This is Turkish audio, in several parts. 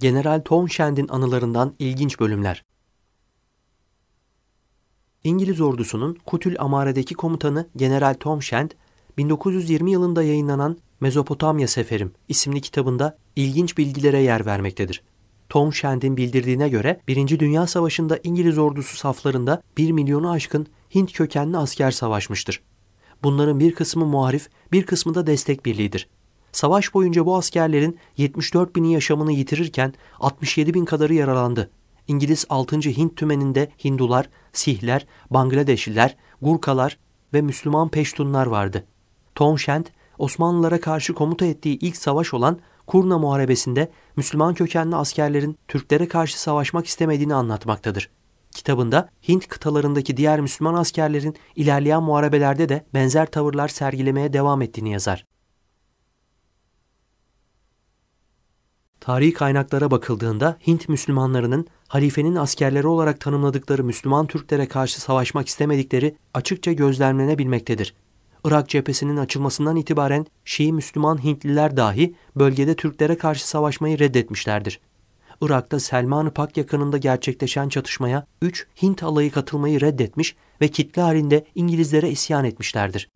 General Townshend anılarından ilginç bölümler. İngiliz ordusunun Kutül Amare'deki komutanı General Townshend, 1920 yılında yayınlanan Mezopotamya Seferim isimli kitabında ilginç bilgilere yer vermektedir. Tom Shand'in bildirdiğine göre 1. Dünya Savaşı'nda İngiliz ordusu saflarında 1 milyonu aşkın Hint kökenli asker savaşmıştır. Bunların bir kısmı muharif, bir kısmı da destek birliğidir. Savaş boyunca bu askerlerin 74 bini yaşamını yitirirken 67 bin kadarı yaralandı. İngiliz 6. Hint tümeninde Hindular, Sihler, Bangladeşliler, Gurkalar ve Müslüman Peştunlar vardı. Tonşent, Osmanlılara karşı komuta ettiği ilk savaş olan Kurna Muharebesi'nde Müslüman kökenli askerlerin Türklere karşı savaşmak istemediğini anlatmaktadır. Kitabında Hint kıtalarındaki diğer Müslüman askerlerin ilerleyen muharebelerde de benzer tavırlar sergilemeye devam ettiğini yazar. Tarihi kaynaklara bakıldığında Hint Müslümanlarının halifenin askerleri olarak tanımladıkları Müslüman Türklere karşı savaşmak istemedikleri açıkça gözlemlenebilmektedir. Irak cephesinin açılmasından itibaren Şii Müslüman Hintliler dahi bölgede Türklere karşı savaşmayı reddetmişlerdir. Irak'ta Selman-ı Pak yakınında gerçekleşen çatışmaya 3 Hint alayı katılmayı reddetmiş ve kitle halinde İngilizlere isyan etmişlerdir.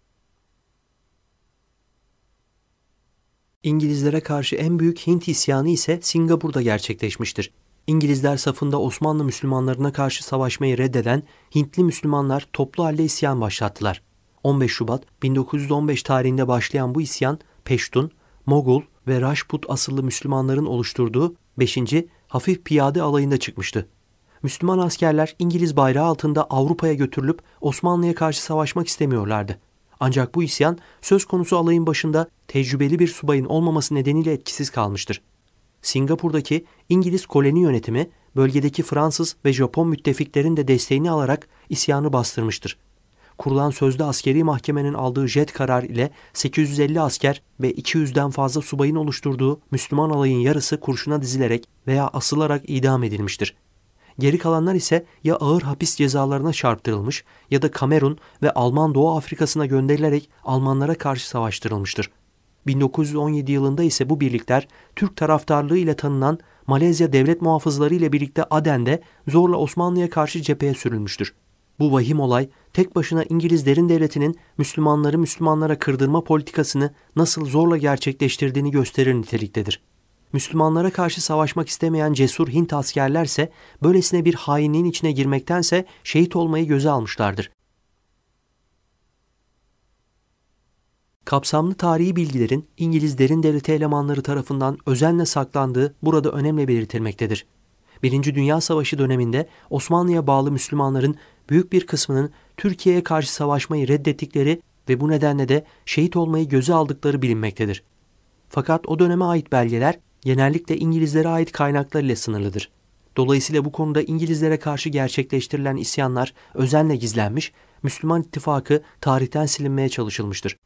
İngilizlere karşı en büyük Hint isyanı ise Singapur'da gerçekleşmiştir. İngilizler safında Osmanlı Müslümanlarına karşı savaşmayı reddeden Hintli Müslümanlar toplu halde isyan başlattılar. 15 Şubat 1915 tarihinde başlayan bu isyan Peştun, Mogul ve Rajput asıllı Müslümanların oluşturduğu 5. Hafif Piyade Alayı'nda çıkmıştı. Müslüman askerler İngiliz bayrağı altında Avrupa'ya götürülüp Osmanlı'ya karşı savaşmak istemiyorlardı. Ancak bu isyan söz konusu alayın başında tecrübeli bir subayın olmaması nedeniyle etkisiz kalmıştır. Singapur'daki İngiliz koloni yönetimi bölgedeki Fransız ve Japon müttefiklerin de desteğini alarak isyanı bastırmıştır. Kurulan sözde askeri mahkemenin aldığı jet karar ile 850 asker ve 200'den fazla subayın oluşturduğu Müslüman alayın yarısı kurşuna dizilerek veya asılarak idam edilmiştir. Geri kalanlar ise ya ağır hapis cezalarına çarptırılmış ya da Kamerun ve Alman Doğu Afrikası'na gönderilerek Almanlara karşı savaştırılmıştır. 1917 yılında ise bu birlikler Türk taraftarlığı ile tanınan Malezya devlet muhafızları ile birlikte Aden'de zorla Osmanlı'ya karşı cepheye sürülmüştür. Bu vahim olay tek başına İngiliz derin devletinin Müslümanları Müslümanlara kırdırma politikasını nasıl zorla gerçekleştirdiğini gösterir niteliktedir. Müslümanlara karşı savaşmak istemeyen cesur Hint askerlerse böylesine bir hainliğin içine girmektense şehit olmayı göze almışlardır. Kapsamlı tarihi bilgilerin İngiliz derin devleti elemanları tarafından özenle saklandığı burada önemli belirtilmektedir. Birinci Dünya Savaşı döneminde Osmanlı'ya bağlı Müslümanların büyük bir kısmının Türkiye'ye karşı savaşmayı reddettikleri ve bu nedenle de şehit olmayı göze aldıkları bilinmektedir. Fakat o döneme ait belgeler genellikle İngilizlere ait kaynaklar ile sınırlıdır. Dolayısıyla bu konuda İngilizlere karşı gerçekleştirilen isyanlar özenle gizlenmiş, Müslüman ittifakı tarihten silinmeye çalışılmıştır.